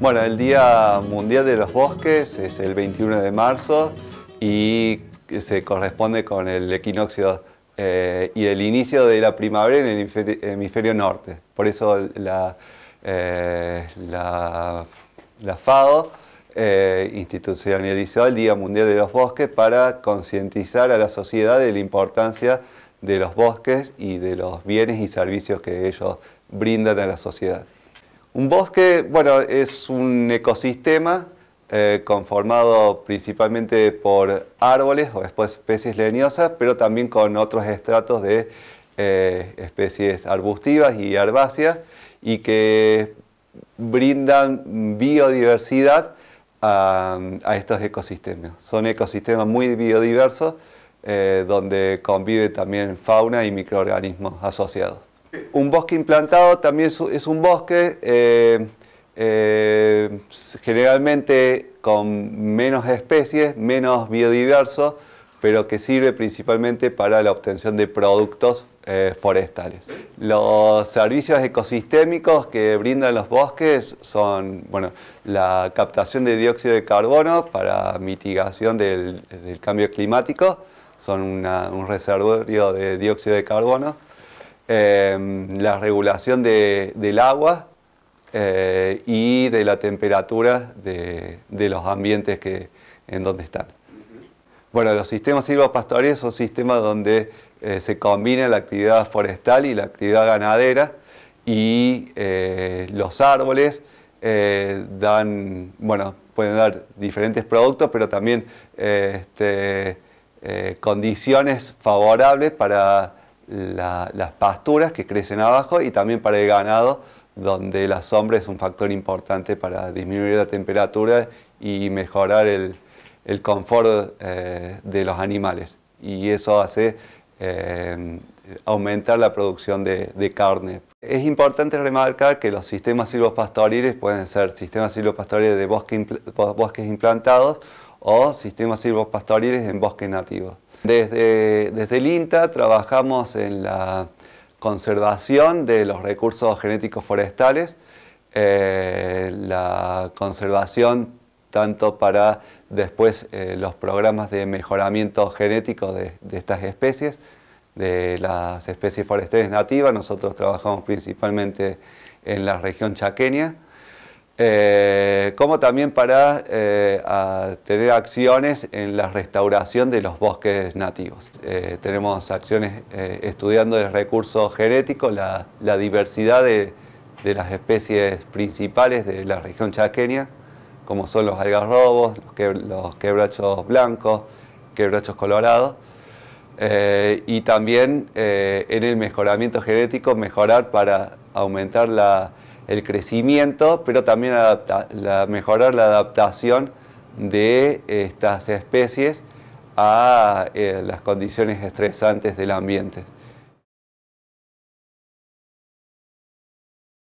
Bueno, el Día Mundial de los Bosques es el 21 de marzo y se corresponde con el equinoccio eh, y el inicio de la primavera en el hemisferio norte. Por eso la, eh, FAO eh, institucionalizó el Día Mundial de los Bosques para concientizar a la sociedad de la importancia de los bosques y de los bienes y servicios que ellos brindan a la sociedad. Un bosque, bueno, es un ecosistema eh, conformado principalmente por árboles o después especies leñosas, pero también con otros estratos de eh, especies arbustivas y herbáceas y que brindan biodiversidad a, estos ecosistemas. Son ecosistemas muy biodiversos eh, donde convive también fauna y microorganismos asociados. Un bosque implantado también es un bosque eh, eh, generalmente con menos especies, menos biodiverso, pero que sirve principalmente para la obtención de productos eh, forestales. Los servicios ecosistémicos que brindan los bosques son bueno, la captación de dióxido de carbono para mitigación del, cambio climático, son un reservorio de dióxido de carbono, Em, la regulación del agua eh, y de la temperatura de, los ambientes que, en donde están. Bueno, los sistemas silvopastoriles son sistemas donde eh, se combina la actividad forestal y la actividad ganadera y eh, los árboles dan, bueno, pueden dar diferentes productos, pero también este, condiciones favorables para las pasturas que crecen abajo y también para el ganado, donde la sombra es un factor importante para disminuir la temperatura y mejorar el, confort eh, de los animales. Y eso hace eh, aumentar la producción de, carne. Es importante remarcar que los sistemas silvopastoriles pueden ser sistemas silvopastoriles de bosques implantados o sistemas silvopastoriles en bosques nativos. Desde, el INTA trabajamos en la conservación de los recursos genéticos forestales, eh, la conservación tanto para después eh, los programas de mejoramiento genético de, de, estas especies, de las especies forestales nativas. Nosotros trabajamos principalmente en la región chaqueña. Eh, como también para eh, tener acciones en la restauración de los bosques nativos. Eh, tenemos acciones estudiando el recurso genético, la, diversidad de, las especies principales de la región chaqueña, como son los algarrobos, los, los quebrachos blancos, quebrachos colorados, y también en el mejoramiento genético mejorar para aumentar la el crecimiento, pero también mejorar la adaptación de estas especies a eh, las condiciones estresantes del ambiente.